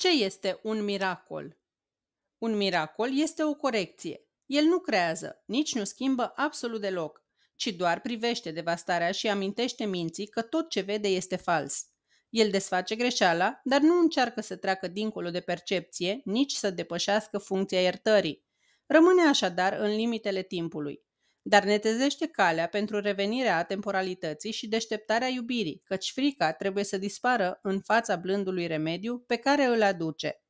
Ce este un miracol? Un miracol este o corecție. El nu creează, nici nu schimbă absolut deloc, ci doar privește devastarea și amintește minții că tot ce vede este fals. El desface greșeala, dar nu încearcă să treacă dincolo de percepție, nici să depășească funcția iertării. Rămâne așadar în limitele timpului dar netezește calea pentru revenirea temporalității și deșteptarea iubirii, căci frica trebuie să dispară în fața blândului remediu pe care îl aduce.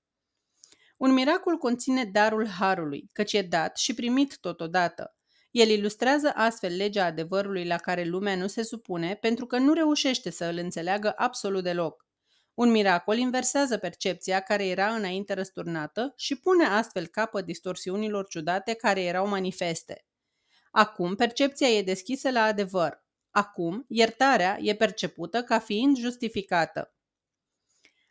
Un miracol conține darul harului, căci e dat și primit totodată. El ilustrează astfel legea adevărului la care lumea nu se supune pentru că nu reușește să îl înțeleagă absolut deloc. Un miracol inversează percepția care era înainte răsturnată și pune astfel capăt distorsiunilor ciudate care erau manifeste. Acum percepția e deschisă la adevăr. Acum iertarea e percepută ca fiind justificată.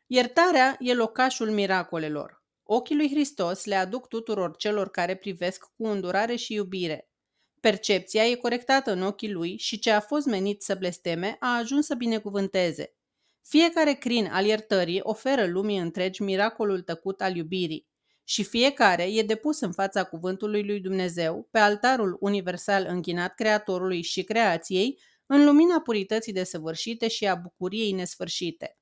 Iertarea e locașul miracolelor. Ochii lui Hristos le aduc tuturor celor care privesc cu îndurare și iubire. Percepția e corectată în ochii lui și ce a fost menit să blesteme a ajuns să binecuvânteze. Fiecare crin al iertării oferă lumii întregi miracolul tăcut al iubirii și fiecare e depus în fața cuvântului lui Dumnezeu, pe altarul universal închinat Creatorului și creației, în lumina purității desăvârșite și a bucuriei nesfârșite.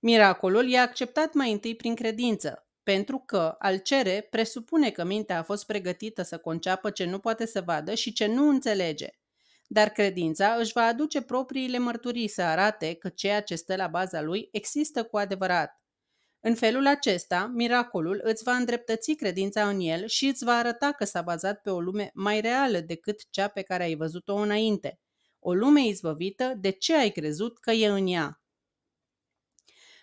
Miracolul e acceptat mai întâi prin credință, pentru că al cere presupune că mintea a fost pregătită să conceapă ce nu poate să vadă și ce nu înțelege. Dar credința își va aduce propriile mărturii să arate că ceea ce stă la baza lui există cu adevărat. În felul acesta, miracolul îți va îndreptăți credința în el și îți va arăta că s-a bazat pe o lume mai reală decât cea pe care ai văzut-o înainte. O lume izbăvită de ce ai crezut că e în ea.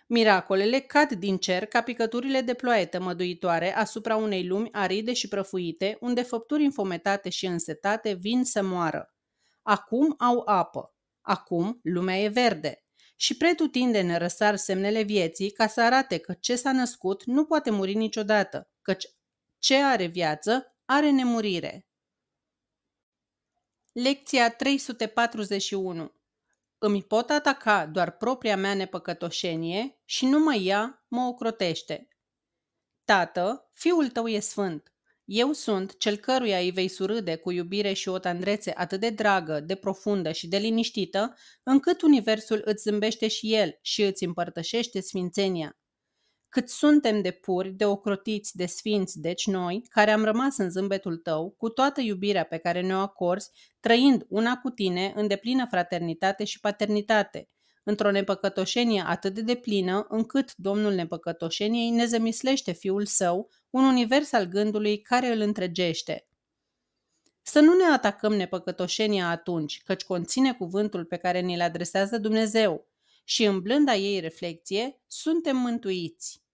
Miracolele cad din cer ca picăturile de ploaie tămăduitoare asupra unei lumi aride și prăfuite, unde făpturi înfometate și însetate vin să moară. Acum au apă. Acum lumea e verde și pretutindeni răsar semnele vieții ca să arate că ce s-a născut nu poate muri niciodată, căci ce are viață are nemurire. Lecția 341 Îmi pot ataca doar propria mea nepăcătoșenie și numai ea mă ocrotește. Tată, fiul tău e sfânt. Eu sunt cel căruia îi vei surâde cu iubire și o tandrețe atât de dragă, de profundă și de liniștită, încât universul îți zâmbește și el și îți împărtășește sfințenia. Cât suntem de puri, de ocrotiți, de sfinți, deci noi, care am rămas în zâmbetul tău, cu toată iubirea pe care ne-o acorzi, trăind una cu tine în deplină fraternitate și paternitate – într-o nepăcătoșenie atât de deplină, încât domnul nepăcătoșeniei nezămislește fiul său, un univers al gândului care îl întregește. Să nu ne atacăm nepăcătoșenia atunci, căci conține cuvântul pe care ni-l adresează Dumnezeu și în blânda ei reflecție, suntem mântuiți.